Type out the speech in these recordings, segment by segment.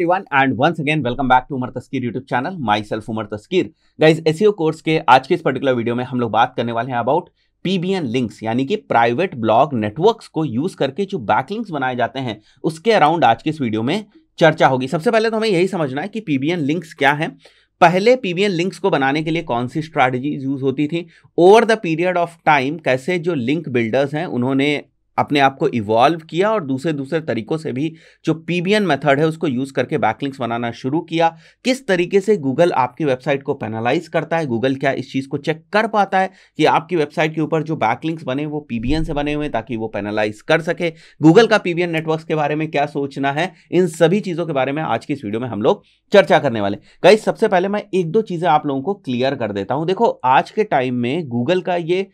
everyone and once again welcome back to Umar Taskeer YouTube channel myself Umar Taskeer guys S course के आज के इस particular video में हम लोग बात करने वाले हैं अबाउट पीबीएन लिंक्स यानी कि प्राइवेट ब्लॉग नेटवर्क्स को यूज करके जो बैकलिंक्स बनाए जाते हैं उसके अराउंड आज के इस वीडियो में चर्चा होगी सबसे पहले तो हमें यही समझना है कि पीबीएन लिंक्स क्या है पहले पीबीएन लिंक्स को बनाने के लिए कौन सी स्ट्रैटेजीज यूज होती थी over the period of time कैसे जो लिंक बिल्डर्स हैं उन्होंने अपने आप को इवॉल्व किया और दूसरे दूसरे तरीकों से भी जो पी मेथड है उसको यूज़ करके बैकलिंक्स बनाना शुरू किया किस तरीके से गूगल आपकी वेबसाइट को पेनालाइज करता है गूगल क्या इस चीज़ को चेक कर पाता है कि आपकी वेबसाइट के ऊपर जो बैकलिंक्स बने वो पी से बने हुए ताकि वो पेनालाइज कर सके गूगल का पी नेटवर्क के बारे में क्या सोचना है इन सभी चीज़ों के बारे में आज की इस वीडियो में हम लोग चर्चा करने वाले कई सबसे पहले मैं एक दो चीज़ें आप लोगों को क्लियर कर देता हूँ देखो आज के टाइम में गूगल का ये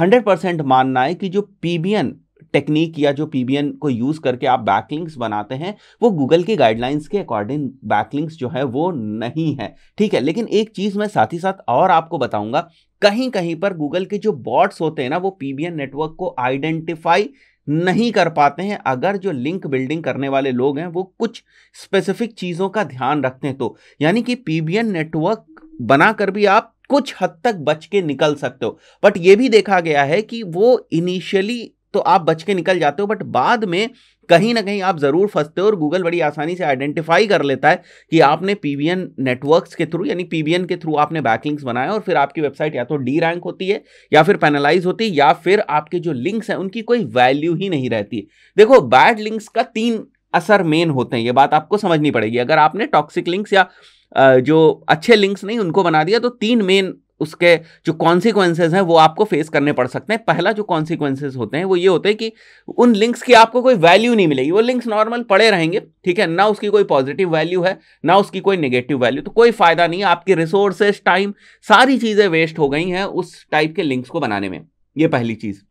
हंड्रेड परसेंट मानना है कि जो पीबीएन टेक्निक या जो पी को यूज़ करके आप बैकलिंक्स बनाते हैं वो गूगल की गाइडलाइंस के अकॉर्डिंग बैकलिंक्स जो है वो नहीं है ठीक है लेकिन एक चीज़ मैं साथ ही साथ और आपको बताऊंगा कहीं कहीं पर गूगल के जो बॉट्स होते हैं ना वो पी नेटवर्क को आइडेंटिफाई नहीं कर पाते हैं अगर जो लिंक बिल्डिंग करने वाले लोग हैं वो कुछ स्पेसिफिक चीज़ों का ध्यान रखते हैं तो यानी कि पी नेटवर्क बनाकर भी आप कुछ हद तक बच के निकल सकते हो बट ये भी देखा गया है कि वो इनिशियली तो आप बच के निकल जाते हो बट बाद में कहीं ना कहीं आप ज़रूर फंसते हो और गूगल बड़ी आसानी से आइडेंटिफाई कर लेता है कि आपने पी वी एन नेटवर्क्स के थ्रू यानी पी वी एन के थ्रू आपने बैकलिंक्स बनाए और फिर आपकी वेबसाइट या तो डी रैंक होती है या फिर पेनालाइज होती है या फिर आपके जो लिंक्स हैं उनकी कोई वैल्यू ही नहीं रहती देखो बैड लिंक्स का तीन असर मेन होते हैं ये बात आपको समझनी पड़ेगी अगर आपने टॉक्सिक लिंक्स या जो अच्छे लिंक्स नहीं उनको बना दिया तो तीन मेन उसके जो कॉन्सिक्वेंसेज हैं वो आपको फेस करने पड़ सकते हैं पहला जो कॉन्सिक्वेंसेज होते हैं वो ये होते हैं कि उन लिंक्स की आपको कोई वैल्यू नहीं मिलेगी वो लिंक्स नॉर्मल पड़े रहेंगे ठीक है ना उसकी कोई पॉजिटिव वैल्यू है ना उसकी कोई निगेटिव वैल्यू तो कोई फ़ायदा नहीं आपकी आपके रिसोर्सेज टाइम सारी चीज़ें वेस्ट हो गई हैं उस टाइप के लिंक्स को बनाने में ये पहली चीज़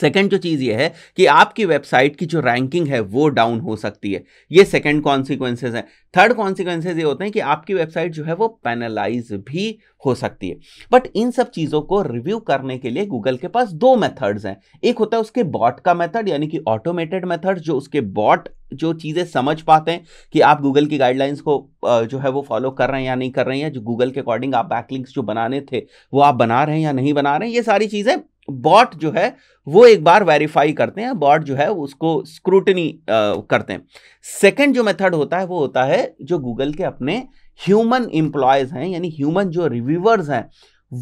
सेकेंड जो चीज़ ये है कि आपकी वेबसाइट की जो रैंकिंग है वो डाउन हो सकती है ये सेकेंड कॉन्सिक्वेंसेज हैं थर्ड कॉन्सिक्वेंसेज ये होते हैं कि आपकी वेबसाइट जो है वो पैनलाइज भी हो सकती है बट इन सब चीज़ों को रिव्यू करने के लिए गूगल के पास दो मेथड्स हैं एक होता है उसके बॉट का मेथड यानी कि ऑटोमेटेड मेथड जो उसके बॉट जो चीज़ें समझ पाते हैं कि आप गूगल की गाइडलाइंस को जो है वो फॉलो कर रहे हैं या नहीं कर रहे हैं जो गूगल के अकॉर्डिंग आप बैकलिंक्स जो बनाने थे वो आप बना रहे हैं या नहीं बना रहे हैं ये सारी चीज़ें बॉट जो है वो एक बार वेरीफाई करते हैं बॉट जो है उसको स्क्रूटनी करते हैं सेकंड जो मेथड होता है वो होता है जो गूगल के अपने ह्यूमन इंप्लॉयज हैं यानी ह्यूमन जो रिव्यूवर्स हैं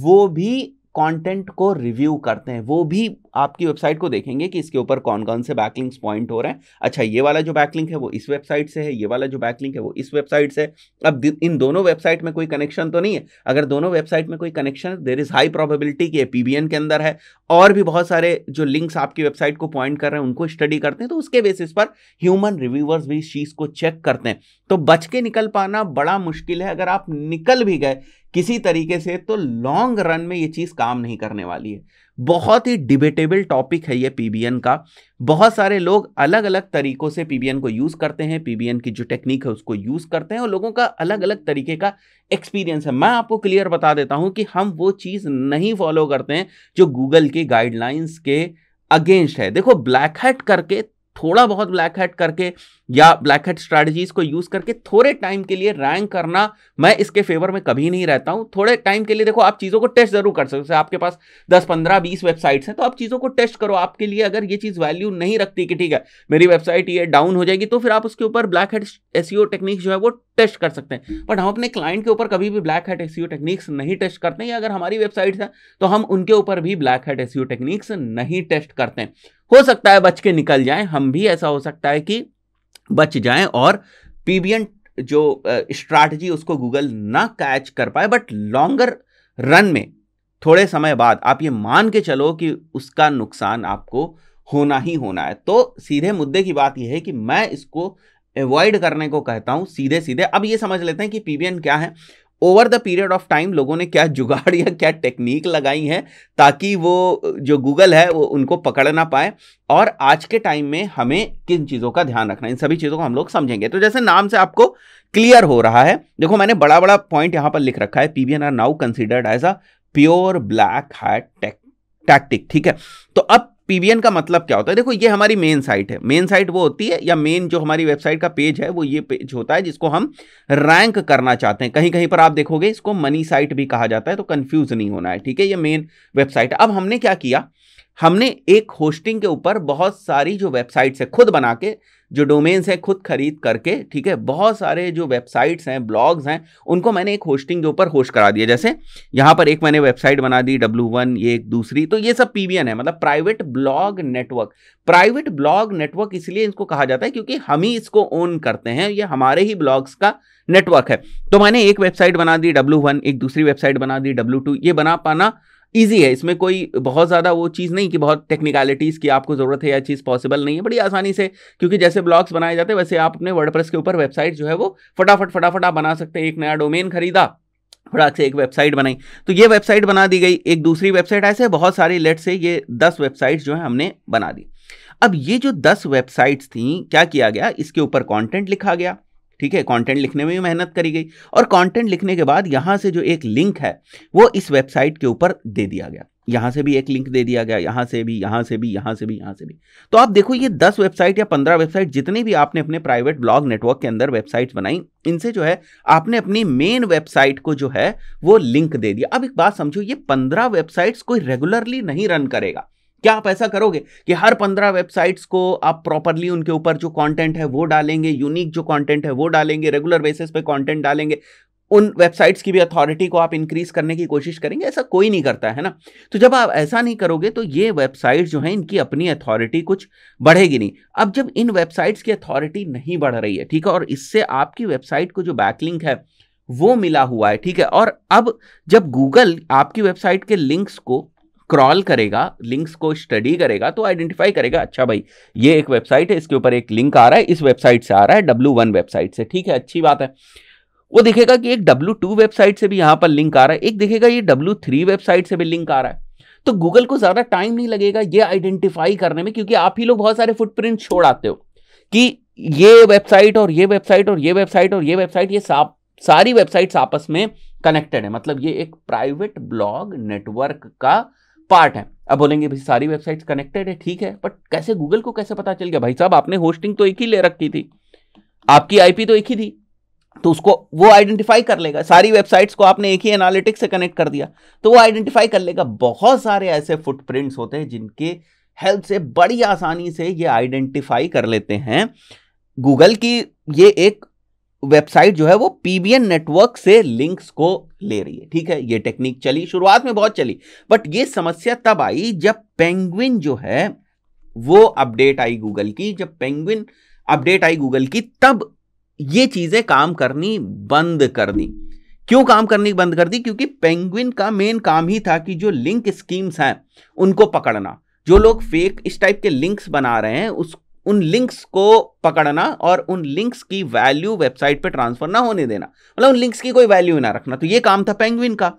वो भी कंटेंट को रिव्यू करते हैं वो भी आपकी वेबसाइट को देखेंगे कि इसके ऊपर कौन कौन से बैकलिंक्स पॉइंट हो रहे हैं अच्छा ये वाला जो बैकलिंक है वो इस वेबसाइट से है ये वाला जो बैकलिंक है वो इस वेबसाइट से अब इन दोनों वेबसाइट में कोई कनेक्शन तो नहीं है अगर दोनों वेबसाइट में कोई connection there is high probability कि पीबीएन के अंदर है और भी बहुत सारे जो लिंक्स आपकी वेबसाइट को पॉइंट कर रहे हैं उनको स्टडी करते हैं तो उसके बेसिस पर ह्यूमन रिव्यूवर्स भी इस चीज़ को चेक करते हैं तो बच के निकल पाना बड़ा मुश्किल है अगर आप निकल भी गए किसी तरीके से तो लॉन्ग रन में ये चीज़ काम नहीं करने वाली है बहुत ही डिबेटेबल टॉपिक है ये पीबीएन का बहुत सारे लोग अलग अलग तरीक़ों से पीबीएन को यूज़ करते हैं पीबीएन की जो टेक्निक है उसको यूज़ करते हैं और लोगों का अलग अलग तरीके का एक्सपीरियंस है मैं आपको क्लियर बता देता हूँ कि हम वो चीज़ नहीं फॉलो करते हैं जो गूगल की गाइडलाइंस के अगेंस्ट है देखो ब्लैक हैट करके थोड़ा बहुत ब्लैक हेड करके या ब्लैक हेड स्ट्रैटेजीज को यूज करके थोड़े टाइम के लिए रैंक करना मैं इसके फेवर में कभी नहीं रहता हूं थोड़े टाइम के लिए देखो आप चीज़ों को टेस्ट जरूर कर सकते हो आपके पास दस पंद्रह बीस वेबसाइट्स हैं तो आप चीज़ों को टेस्ट करो आपके लिए अगर ये चीज़ वैल्यू नहीं रखती कि ठीक है मेरी वेबसाइट ये डाउन हो जाएगी तो फिर आप उसके ऊपर ब्लैक हेड एस टेक्निक्स जो है वो टेस्ट कर सकते हैं बट हम अपने क्लाइंट के ऊपर कभी भी ब्लैक हेड एस टेक्निक्स नहीं टेस्ट करते हैं या अगर हमारी वेबसाइट्स हैं तो हम उनके ऊपर भी ब्लैक हेड एस टेक्निक्स नहीं टेस्ट करते हैं हो सकता है बच के निकल जाए हम भी ऐसा हो सकता है कि बच जाएं और पीबीएन जो स्ट्रैटेजी उसको गूगल ना कैच कर पाए बट लॉन्गर रन में थोड़े समय बाद आप ये मान के चलो कि उसका नुकसान आपको होना ही होना है तो सीधे मुद्दे की बात यह है कि मैं इसको अवॉइड करने को कहता हूँ सीधे सीधे अब ये समझ लेते हैं कि पीबीएन क्या है over the period of time लोगों ने क्या जुगाड़ या क्या टेक्निक लगाई है ताकि वो जो गूगल है वो उनको पकड़ ना पाए और आज के टाइम में हमें किन चीज़ों का ध्यान रखना है इन सभी चीज़ों को हम लोग समझेंगे तो जैसे नाम से आपको क्लियर हो रहा है देखो मैंने बड़ा बड़ा पॉइंट यहाँ पर लिख रखा है P R now considered as a pure black hat tactic ठीक है तो अब पीबीएन का मतलब क्या होता है देखो ये हमारी मेन साइट है मेन साइट वो होती है या मेन जो हमारी वेबसाइट का पेज है वो ये पेज होता है जिसको हम रैंक करना चाहते हैं कहीं कहीं पर आप देखोगे इसको मनी साइट भी कहा जाता है तो कन्फ्यूज नहीं होना है ठीक है ये मेन वेबसाइट अब हमने क्या किया हमने एक होस्टिंग के ऊपर बहुत सारी जो वेबसाइट्स है खुद बना के जो डोमेन्स हैं खुद खरीद करके ठीक है बहुत सारे जो वेबसाइट्स हैं ब्लॉग्स हैं उनको मैंने एक होस्टिंग के ऊपर होस्ट करा दिया जैसे यहाँ पर एक मैंने वेबसाइट बना दी डब्ल्यू वन ये एक दूसरी तो ये सब पी है मतलब private blog network private blog network इसलिए इसको कहा जाता है क्योंकि हम ही इसको ओन करते हैं ये हमारे ही ब्लॉग्स का नेटवर्क है तो मैंने एक वेबसाइट बना दी डब्ल्यू एक दूसरी वेबसाइट बना दी डब्ल्यू ये बना पाना ईजी है इसमें कोई बहुत ज़्यादा वो चीज़ नहीं कि बहुत टेक्निकलिटीज़ की आपको ज़रूरत है या चीज़ पॉसिबल नहीं है बड़ी आसानी से क्योंकि जैसे ब्लॉग्स बनाए जाते हैं वैसे आप अपने वर्डप्रेस के ऊपर वेबसाइट जो है वो फटाफट फटाफट आप बना सकते हैं एक नया डोमेन खरीदा फटाक से एक वेबसाइट बनाई तो ये वेबसाइट बना दी गई एक दूसरी वेबसाइट ऐसे बहुत सारी लेट से ये दस वेबसाइट्स जो है हमने बना दी अब ये जो दस वेबसाइट्स थी क्या किया गया इसके ऊपर कॉन्टेंट लिखा गया ठीक है कंटेंट लिखने में भी मेहनत करी गई और कंटेंट लिखने के बाद यहाँ से जो एक लिंक है वो इस वेबसाइट के ऊपर दे दिया गया यहाँ से भी एक लिंक दे दिया गया यहाँ से भी यहाँ से भी यहाँ से भी यहाँ से भी तो आप देखो ये दस वेबसाइट या पंद्रह वेबसाइट जितनी भी आपने अपने प्राइवेट ब्लॉग नेटवर्क के अंदर वेबसाइट बनाई इनसे जो है आपने अपनी मेन वेबसाइट को जो है वो लिंक दे दिया अब एक बात समझो ये पंद्रह वेबसाइट्स कोई रेगुलरली नहीं रन करेगा क्या आप ऐसा करोगे कि हर पंद्रह वेबसाइट्स को आप प्रॉपरली उनके ऊपर जो कंटेंट है वो डालेंगे यूनिक जो कंटेंट है वो डालेंगे रेगुलर बेसिस पे कंटेंट डालेंगे उन वेबसाइट्स की भी अथॉरिटी को आप इंक्रीज करने की कोशिश करेंगे ऐसा कोई नहीं करता है ना तो जब आप ऐसा नहीं करोगे तो ये वेबसाइट जो है इनकी अपनी अथॉरिटी कुछ बढ़ेगी नहीं अब जब इन वेबसाइट्स की अथॉरिटी नहीं बढ़ रही है ठीक है और इससे आपकी वेबसाइट को जो बैकलिंक है वो मिला हुआ है ठीक है और अब जब गूगल आपकी वेबसाइट के लिंक्स को क्रॉल करेगा लिंक्स को स्टडी करेगा तो आइडेंटिफाई करेगा अच्छा भाई ये एक वेबसाइट है इसके ऊपर एक लिंक आ रहा है इस वेबसाइट से आ रहा है डब्ल्यू वन वेबसाइट से ठीक है अच्छी बात है वो देखेगा कि एक डब्ल्यू टू वेबसाइट से भी यहाँ पर लिंक आ रहा है एक देखेगा ये डब्ल्यू थ्री वेबसाइट से भी लिंक आ रहा है तो गूगल को ज़्यादा टाइम नहीं लगेगा ये आइडेंटिफाई करने में क्योंकि आप ही लोग बहुत सारे फुटप्रिंट छोड़ आते हो कि ये वेबसाइट और ये वेबसाइट और ये वेबसाइट और ये वेबसाइट ये साफ सारी वेबसाइट्स आपस में कनेक्टेड है मतलब ये एक प्राइवेट ब्लॉग नेटवर्क का पार्ट है अब बोलेंगे भाई सारी वेबसाइट्स कनेक्टेड है ठीक है बट कैसे गूगल को कैसे पता चल गया भाई साहब आपने होस्टिंग तो एक ही ले रखी थी आपकी आईपी तो एक ही थी तो उसको वो आइडेंटिफाई कर लेगा सारी वेबसाइट्स को आपने एक ही एनालिटिक्स से कनेक्ट कर दिया तो वो आइडेंटिफाई कर लेगा बहुत सारे ऐसे फुटप्रिंट्स होते हैं जिनके हेल्प से बड़ी आसानी से ये आइडेंटिफाई कर लेते हैं गूगल की ये एक वेबसाइट जो है वो पीबीएन नेटवर्क से लिंक्स को ले रही है ठीक है ये टेक्निक चली शुरुआत में बहुत चली बट ये समस्या तब आई जब पेंगुइन जो है वो अपडेट आई गूगल की जब पेंगुइन अपडेट आई गूगल की तब ये चीजें काम करनी बंद कर दी क्यों काम करनी बंद कर दी क्योंकि पेंगुइन का मेन काम ही था कि जो लिंक स्कीम्स हैं उनको पकड़ना जो लोग फेक इस टाइप के लिंक्स बना रहे हैं उस उन लिंक्स को पकड़ना और उन लिंक्स की वैल्यू वेबसाइट पे ट्रांसफर ना होने देना मतलब उन लिंक्स की कोई वैल्यू ना रखना तो ये काम था पेंगुइन का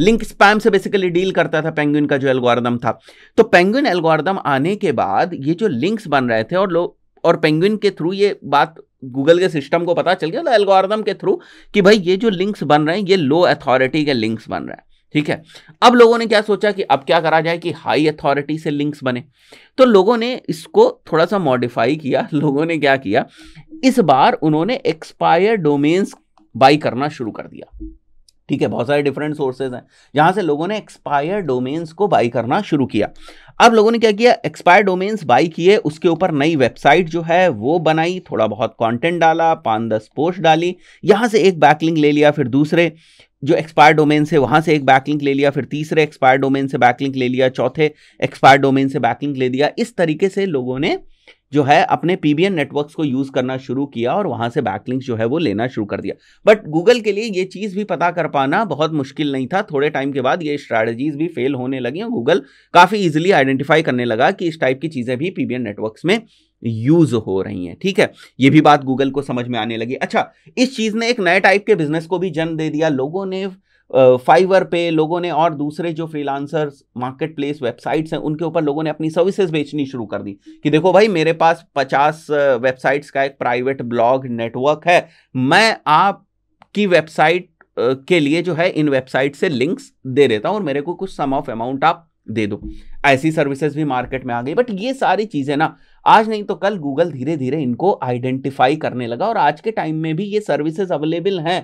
लिंक स्पैम से बेसिकली डील करता था पेंगुइन का जो एल्गोरिदम था तो पेंगुइन एल्गोरिदम आने के बाद ये जो लिंक्स बन रहे थे और लोग और पेंगुइन के थ्रू ये बात गूगल के सिस्टम को पता चल गया एल्गोरिदम तो के थ्रू कि भाई ये जो लिंक्स बन रहे हैं ये लो अथॉरिटी के लिंक्स बन रहे हैं ठीक है अब लोगों ने क्या सोचा कि अब क्या करा जाए कि हाई अथॉरिटी से लिंक्स बने तो लोगों ने इसको थोड़ा सा मॉडिफाई किया लोगों ने क्या किया इस बार उन्होंने एक्सपायर डोमेन्स बाई करना शुरू कर दिया ठीक है बहुत सारे डिफरेंट सोर्सेज हैं जहां से लोगों ने एक्सपायर डोमेन्स को बाई करना शुरू किया अब लोगों ने क्या किया एक्सपायर डोमेन्स बाई किए उसके ऊपर नई वेबसाइट जो है वो बनाई थोड़ा बहुत कंटेंट डाला पाँच दस पोस्ट डाली यहां से एक बैकलिंग ले लिया फिर दूसरे जो एक्सपायर डोमेन से वहाँ से एक बैकलिंक ले लिया फिर तीसरे एक्सपायर डोमेन से बैकलिंक ले लिया चौथे एक्सपायर डोमेन से बैकलिंक ले लिया इस तरीके से लोगों ने जो है अपने पी बी नेटवर्क्स को यूज़ करना शुरू किया और वहाँ से बैकलिंक्स जो है वो लेना शुरू कर दिया बट गूगल के लिए ये चीज़ भी पता कर पाना बहुत मुश्किल नहीं था थोड़े टाइम के बाद ये स्ट्रैटेजीज भी फेल होने लगी और गूगल काफ़ी इजिली आइडेंटिफाई करने लगा कि इस टाइप की चीज़ें भी पी नेटवर्क्स में यूज हो रही हैं ठीक है ये भी बात गूगल को समझ में आने लगी अच्छा इस चीज़ ने एक नए टाइप के बिजनेस को भी जन्म दे दिया लोगों ने फाइवर पे लोगों ने और दूसरे जो फ्रीलांसर्स मार्केट प्लेस वेबसाइट्स हैं उनके ऊपर लोगों ने अपनी सर्विसेज बेचनी शुरू कर दी कि देखो भाई मेरे पास पचास वेबसाइट्स का एक प्राइवेट ब्लॉग नेटवर्क है मैं आपकी वेबसाइट के लिए जो है इन वेबसाइट से लिंक्स दे देता हूँ और मेरे को कुछ सम ऑफ अमाउंट आप दे दो ऐसी सर्विसेज भी मार्केट में आ गई बट ये सारी चीज़ें ना आज नहीं तो कल गूगल धीरे धीरे इनको आइडेंटिफाई करने लगा और आज के टाइम में भी ये सर्विसेज अवेलेबल हैं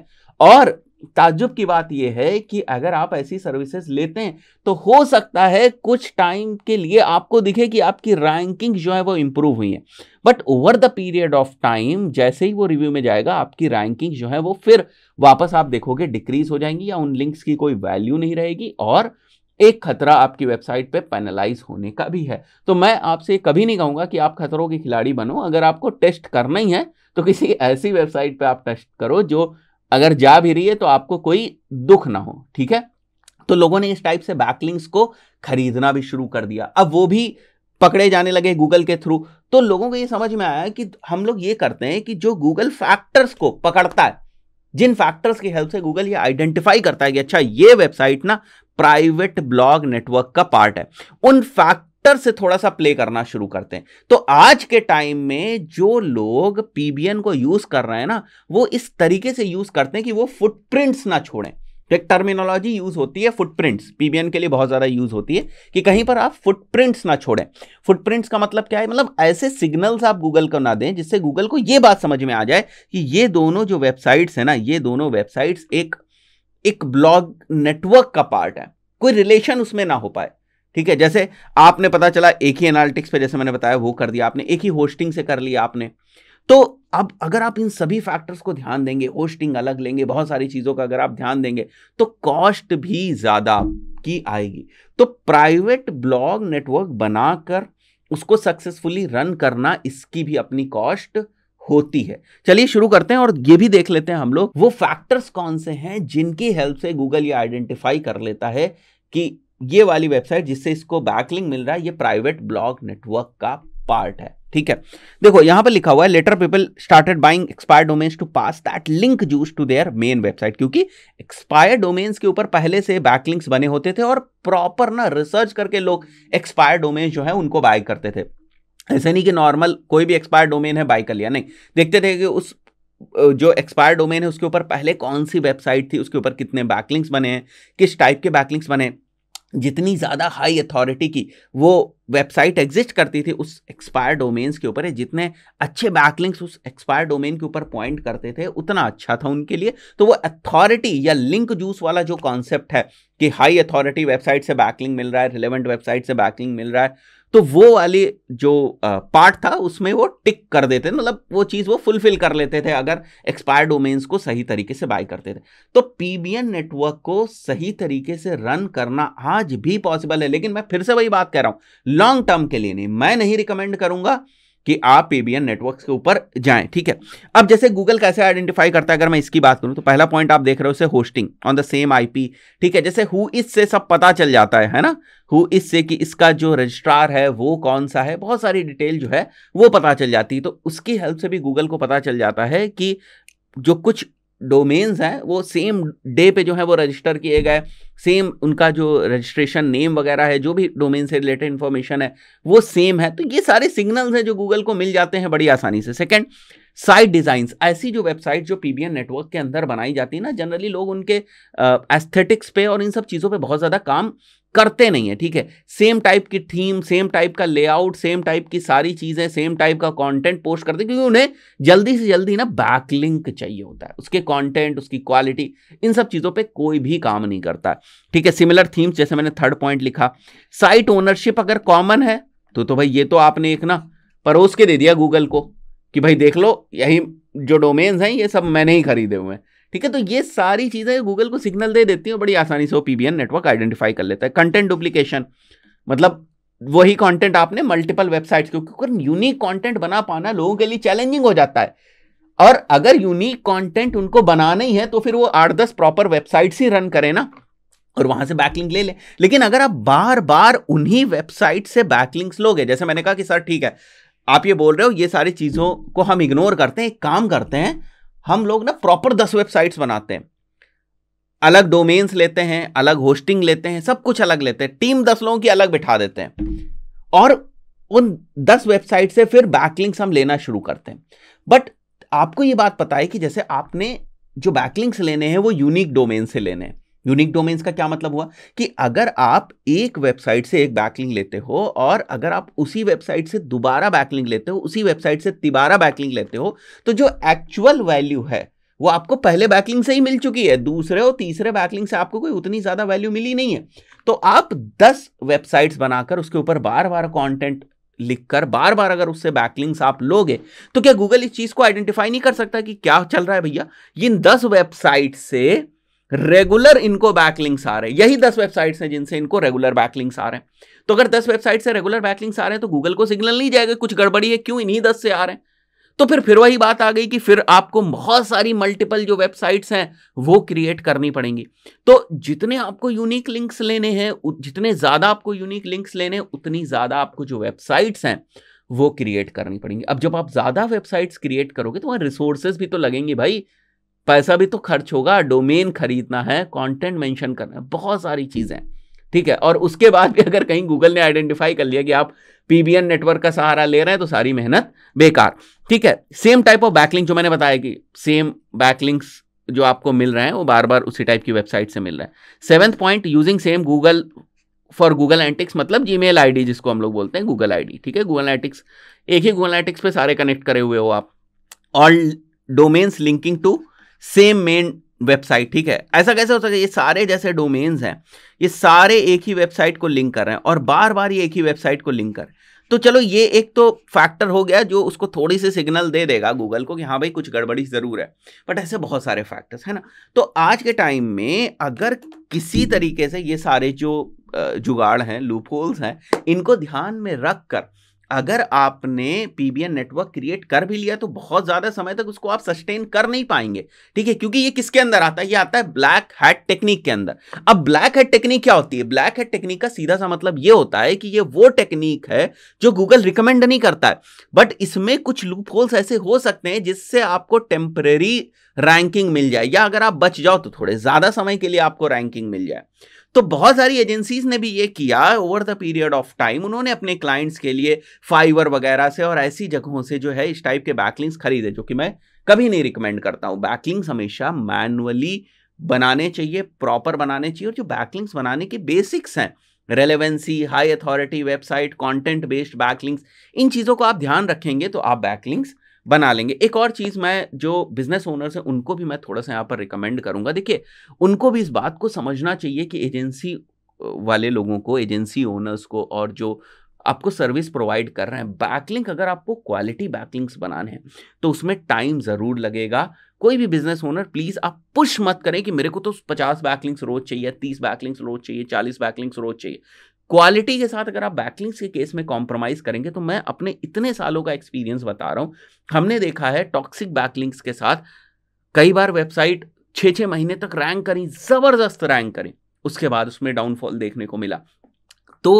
और ताजुब की बात यह है कि अगर आप ऐसी सर्विसेज लेते हैं तो हो सकता है कुछ टाइम के लिए आपको दिखे कि आपकी रैंकिंग जो है वो इम्प्रूव हुई है but over the period of time जैसे ही वो रिव्यू में जाएगा आपकी रैंकिंग जो है वो फिर वापस आप देखोगे डिक्रीज हो जाएंगी या उन लिंक्स की कोई वैल्यू नहीं रहेगी और एक खतरा आपकी वेबसाइट पे पेनलाइज होने का भी है तो मैं आपसे कभी नहीं कहूँगा कि आप खतरों के खिलाड़ी बनो अगर आपको टेस्ट करना ही है तो किसी ऐसी वेबसाइट पे आप टेस्ट करो जो अगर जा भी रही है तो आपको कोई दुख ना हो ठीक है तो लोगों ने इस टाइप से बैकलिंग्स को खरीदना भी शुरू कर दिया अब वो भी पकड़े जाने लगे गूगल के थ्रू तो लोगों को ये समझ में आया कि हम लोग ये करते हैं कि जो गूगल फैक्टर्स को पकड़ता है जिन फैक्टर्स की हेल्प से गूगल ये आइडेंटिफाई करता है कि अच्छा ये वेबसाइट ना प्राइवेट ब्लॉग नेटवर्क का पार्ट है उन फैक्ट फैक्टर से थोड़ा सा प्ले करना शुरू करते हैं तो आज के टाइम में जो लोग पीबीएन को यूज कर रहे हैं ना वो इस तरीके से यूज करते हैं कि वो फुटप्रिंट्स ना छोड़ें तो एक टर्मिनोलॉजी यूज होती है फुटप्रिंट्स पीबीएन के लिए बहुत ज्यादा यूज होती है कि कहीं पर आप फुटप्रिंट्स ना छोड़ें फुटप्रिंट्स का मतलब क्या है मतलब ऐसे सिग्नल्स आप गूगल को ना दें जिससे गूगल को ये बात समझ में आ जाए कि ये दोनों जो वेबसाइट्स है ना ये दोनों वेबसाइट्स एक एक ब्लॉग नेटवर्क का पार्ट है कोई रिलेशन उसमें ना हो पाए ठीक है जैसे आपने पता चला एक ही एनालिटिक्स पे जैसे मैंने बताया वो कर दिया आपने एक ही होस्टिंग से कर लिया आपने तो अब अगर आप इन सभी फैक्टर्स को ध्यान देंगे होस्टिंग अलग लेंगे बहुत सारी चीज़ों का अगर आप ध्यान देंगे तो कॉस्ट भी ज़्यादा की आएगी तो प्राइवेट ब्लॉग नेटवर्क बनाकर उसको सक्सेसफुली रन करना इसकी भी अपनी कॉस्ट होती है चलिए शुरू करते हैं और ये भी देख लेते हैं हम लोग वो फैक्टर्स कौन से हैं जिनकी हेल्प से गूगल ये आइडेंटिफाई कर लेता है कि ये वाली वेबसाइट जिससे इसको बैकलिंग मिल रहा है ये प्राइवेट ब्लॉग नेटवर्क का पार्ट है ठीक है देखो यहां पर लिखा हुआ है later people started buying expire domains to pass that link juice to their main website क्योंकि एक्सपायर डोमेन्स के ऊपर पहले से बैकलिंक्स बने होते थे और प्रॉपर ना रिसर्च करके लोग एक्सपायर डोमेन्स जो है उनको बाय करते थे ऐसे नहीं कि नॉर्मल कोई भी एक्सपायर डोमेन है बाय कर लिया नहीं देखते थे कि उस जो एक्सपायर डोमेन है उसके ऊपर पहले कौन सी वेबसाइट थी उसके ऊपर कितने बैकलिंक्स बने हैं किस टाइप के बैकलिंक्स बने हैं जितनी ज़्यादा हाई अथॉरिटी की वो वेबसाइट एग्जिस्ट करती थी उस एक्सपायर डोमेन्स के ऊपर जितने अच्छे बैकलिंक्स उस एक्सपायर डोमेन के ऊपर पॉइंट करते थे उतना अच्छा था उनके लिए तो वो अथॉरिटी या लिंक जूस वाला जो कॉन्सेप्ट है कि हाई अथॉरिटी वेबसाइट से बैकलिंग मिल रहा है रिलेवेंट वेबसाइट से बैकलिंग मिल रहा है तो वो वाली जो पार्ट था उसमें वो टिक कर देते थे मतलब वो चीज़ वो फुलफिल कर लेते थे अगर एक्सपायर डोमेन्स को सही तरीके से बाय करते थे तो पीबीएन नेटवर्क को सही तरीके से रन करना आज भी पॉसिबल है लेकिन मैं फिर से वही बात कह रहा हूँ लॉन्ग टर्म के लिए नहीं मैं नहीं रिकमेंड करूंगा कि आप एबीएन नेटवर्क के ऊपर जाएं ठीक है अब जैसे गूगल कैसे आइडेंटिफाई करता है अगर मैं इसकी बात करूं तो पहला पॉइंट आप देख रहे हो उसे hosting on the same IP ठीक है जैसे हु इस से सब पता चल जाता है है ना हु इस से कि इसका जो रजिस्ट्रार है वो कौन सा है बहुत सारी डिटेल जो है वो पता चल जाती है तो उसकी हेल्प से भी गूगल को पता चल जाता है कि जो कुछ डोमेन्स हैं वो सेम डे पे जो है वो रजिस्टर किए गए सेम उनका जो रजिस्ट्रेशन नेम वगैरह है जो भी डोमेन से रिलेटेड इन्फॉर्मेशन है वो सेम है तो ये सारे सिग्नल्स हैं जो गूगल को मिल जाते हैं बड़ी आसानी से सेकेंड साइट डिज़ाइंस ऐसी जो वेबसाइट जो पीबीएन नेटवर्क के अंदर बनाई जाती है ना जनरली लोग उनके एस्थेटिक्स पे और इन सब चीज़ों पे बहुत ज़्यादा काम करते नहीं है ठीक है सेम टाइप की थीम सेम टाइप का लेआउट सेम टाइप की सारी चीज़ें सेम टाइप का कंटेंट पोस्ट करते हैं क्योंकि उन्हें जल्दी से जल्दी ना बैकलिंक चाहिए होता है उसके कंटेंट उसकी क्वालिटी इन सब चीज़ों पे कोई भी काम नहीं करता ठीक है सिमिलर थीम्स जैसे मैंने थर्ड पॉइंट लिखा साइट ओनरशिप अगर कॉमन है तो तो भाई ये तो आपने एक ना परोस के दे दिया गूगल को कि भाई देख लो यही जो डोमेन्स हैं ये सब मैंने ही खरीदे हुए हैं ठीक है तो ये सारी चीज़ें गूगल को सिग्नल दे देती हैं बड़ी आसानी से वो पी नेटवर्क आइडेंटिफाई कर लेता है कंटेंट डुप्लीकेशन मतलब वही कंटेंट आपने मल्टीपल वेबसाइट्स के ऊपर यूनिक कंटेंट बना पाना लोगों के लिए चैलेंजिंग हो जाता है और अगर यूनिक कंटेंट उनको बनाना ही है तो फिर वो आठ दस प्रॉपर वेबसाइट्स ही रन करें ना और वहां से बैकलिंग ले लें लेकिन अगर आप बार बार उन्हीं वेबसाइट से बैकलिंग्स लोगे जैसे मैंने कहा कि सर ठीक है आप ये बोल रहे हो ये सारी चीज़ों को हम इग्नोर करते हैं एक काम करते हैं हम लोग ना प्रॉपर दस वेबसाइट्स बनाते हैं अलग डोमेन्स लेते हैं अलग होस्टिंग लेते हैं सब कुछ अलग लेते हैं टीम दस लोगों की अलग बिठा देते हैं और उन दस वेबसाइट से फिर बैकलिंग्स हम लेना शुरू करते हैं बट आपको ये बात पता है कि जैसे आपने जो बैकलिंग्स लेने हैं वो यूनिक डोमेन से लेने हैं यूनिक डोमेन्स का क्या मतलब हुआ कि अगर आप एक वेबसाइट से एक बैकलिंग लेते हो और अगर आप उसी वेबसाइट से दोबारा बैकलिंग लेते हो उसी वेबसाइट से तिबारा बैकलिंग लेते हो तो जो एक्चुअल वैल्यू है वो आपको पहले बैकलिंग से ही मिल चुकी है दूसरे और तीसरे बैकलिंग से आपको कोई उतनी ज़्यादा वैल्यू मिली नहीं है तो आप दस वेबसाइट्स बनाकर उसके ऊपर बार बार कॉन्टेंट लिखकर बार बार अगर उससे बैकलिंग्स आप लोगे तो क्या गूगल इस चीज़ को आइडेंटिफाई नहीं कर सकता कि क्या चल रहा है भैया इन दस वेबसाइट से रेगुलर इनको बैकलिंग्स आ रहे हैं यही दस वेबसाइट्स हैं जिनसे इनको रेगुलर बैकलिंक्स आ रहे हैं तो अगर दस वेबसाइट से रेगुलर बैकलिंक्स आ रहे हैं तो गूगल को सिग्नल नहीं जाएगा कुछ गड़बड़ी है क्यों इन्हीं दस से आ रहे हैं तो फिर फिर वही बात आ गई कि फिर आपको बहुत सारी मल्टीपल जो वेबसाइट्स हैं वो क्रिएट करनी पड़ेंगी तो जितने आपको यूनिक लिंक्स लेने हैं जितने ज़्यादा आपको यूनिक लिंक्स लेने उतनी ज़्यादा आपको जो वेबसाइट्स हैं वो क्रिएट करनी पड़ेंगी अब जब आप ज़्यादा वेबसाइट्स क्रिएट करोगे तो वहाँ रिसोर्सेज भी तो लगेंगे भाई पैसा भी तो खर्च होगा डोमेन खरीदना है कंटेंट मेंशन करना है बहुत सारी चीज़ें ठीक है और उसके बाद भी अगर कहीं गूगल ने आइडेंटिफाई कर लिया कि आप पीबीएन नेटवर्क का सहारा ले रहे हैं तो सारी मेहनत बेकार ठीक है सेम टाइप ऑफ बैकलिंग जो मैंने बताया कि सेम बैकलिंग्स जो आपको मिल रहे हैं वो बार बार उसी टाइप की वेबसाइट से मिल रहा है seventh point using same Google for Google analytics मतलब जी मेल जिसको हम लोग बोलते हैं गूगल आई ठीक है गूगल एंटिक्स एक ही गूगल एंटिक्स पे सारे कनेक्ट करे हुए हो आप all domains linking to same main website ठीक है ऐसा कैसे हो सके ये सारे जैसे डोमेन्स हैं ये सारे एक ही वेबसाइट को लिंक कर रहे हैं और बार बार ये एक ही वेबसाइट को लिंक कर तो चलो ये एक तो फैक्टर हो गया जो उसको थोड़ी सी सिग्नल दे देगा गूगल को कि हाँ भाई कुछ गड़बड़ी ज़रूर है बट ऐसे बहुत सारे फैक्टर्स है ना तो आज के टाइम में अगर किसी तरीके से ये सारे जो जुगाड़ हैं लूप होल्स हैं इनको ध्यान में रख कर अगर आपने पीबीएन नेटवर्क क्रिएट कर भी लिया तो बहुत ज़्यादा समय तक उसको आप सस्टेन कर नहीं पाएंगे ठीक है क्योंकि ये किसके अंदर आता है ये आता है ब्लैक हैट टेक्निक के अंदर अब ब्लैक हैट टेक्निक क्या होती है ब्लैक हैट टेक्निक का सीधा सा मतलब ये होता है कि ये वो टेक्निक है जो गूगल रिकमेंड नहीं करता है बट इसमें कुछ लूप होल्स ऐसे हो सकते हैं जिससे आपको टेम्परेरी रैंकिंग मिल जाए या अगर आप बच जाओ तो थोड़े ज़्यादा समय के लिए आपको रैंकिंग मिल जाए तो बहुत सारी एजेंसीज ने भी ये किया over the period of time उन्होंने अपने क्लाइंट्स के लिए फाइवर वगैरह से और ऐसी जगहों से जो है इस टाइप के बैकलिंग्स खरीदे जो कि मैं कभी नहीं रिकमेंड करता हूँ बैकलिंग्स हमेशा मैनुअली बनाने चाहिए प्रॉपर बनाने चाहिए और जो बैकलिंग्स बनाने के बेसिक्स हैं relevancy high authority website content based backlinks इन चीज़ों को आप ध्यान रखेंगे तो आप बैकलिंग्स बना लेंगे एक और चीज़ मैं जो बिज़नेस ओनर्स हैं उनको भी मैं थोड़ा सा यहाँ पर रिकमेंड करूँगा देखिए उनको भी इस बात को समझना चाहिए कि एजेंसी वाले लोगों को एजेंसी ओनर्स को और जो आपको सर्विस प्रोवाइड कर रहे हैं बैकलिंक अगर आपको क्वालिटी बैकलिंक्स बनाने हैं तो उसमें टाइम ज़रूर लगेगा कोई भी बिजनेस ओनर प्लीज़ आप पुश मत करें कि मेरे को तो पचास बैकलिंक्स रोज चाहिए तीस बैकलिंक्स रोज चाहिए चालीस बैकलिंक्स रोज चाहिए क्वालिटी के साथ अगर आप बैकलिंग्स के केस में कॉम्प्रोमाइज करेंगे तो मैं अपने इतने सालों का एक्सपीरियंस बता रहा हूँ हमने देखा है टॉक्सिक बैकलिंग्स के साथ कई बार वेबसाइट छः छः महीने तक रैंक करी ज़बरदस्त रैंक करें उसके बाद उसमें डाउनफॉल देखने को मिला तो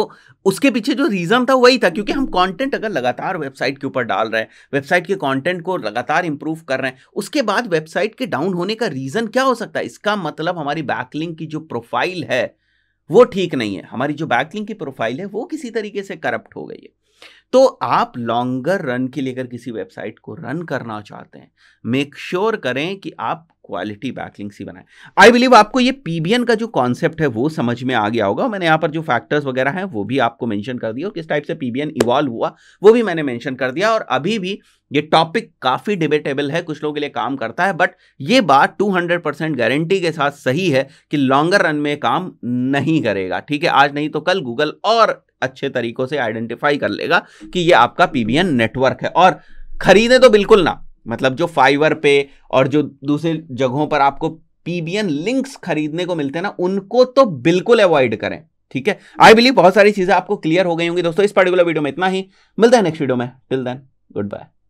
उसके पीछे जो रीज़न था वही था क्योंकि हम कंटेंट अगर लगातार वेबसाइट के ऊपर डाल रहे हैं वेबसाइट के कंटेंट को लगातार इंप्रूव कर रहे हैं उसके बाद वेबसाइट के डाउन होने का रीज़न क्या हो सकता है इसका मतलब हमारी बैकलिंग की जो प्रोफाइल है वो ठीक नहीं है हमारी जो बैकलिंग की प्रोफाइल है वो किसी तरीके से करप्ट हो गई है तो आप लॉन्गर रन के लिए अगर किसी वेबसाइट को रन करना चाहते हैं मेक श्योर sure करें कि आप क्वालिटी बैकलिंग्स ही बनाएं आई बिलीव आपको ये पीबीएन का जो कॉन्सेप्ट है वो समझ में आ गया होगा मैंने यहाँ पर जो फैक्टर्स वगैरह हैं वो भी आपको मेंशन कर दिया और किस टाइप से पीबीएन इवॉल्व हुआ वो भी मैंने मैंशन कर दिया और अभी भी ये टॉपिक काफ़ी डिबेटेबल है कुछ लोगों के लिए काम करता है बट ये बात 200 गारंटी के साथ सही है कि लॉन्गर रन में काम नहीं करेगा ठीक है आज नहीं तो कल गूगल और अच्छे तरीकों से आइडेंटिफाई कर लेगा कि ये आपका पीबीएन नेटवर्क है और खरीदें तो बिल्कुल ना मतलब जो फाइवर पे और जो दूसरे जगहों पर आपको पीबीएन लिंक्स खरीदने को मिलते हैं ना उनको तो बिल्कुल अवॉइड करें ठीक है आई बिलीव बहुत सारी चीजें आपको क्लियर हो गई होंगी दोस्तों इस पर्टिकुलर वीडियो में इतना ही मिलता है नेक्स्ट वीडियो में टिल देन गुड बाय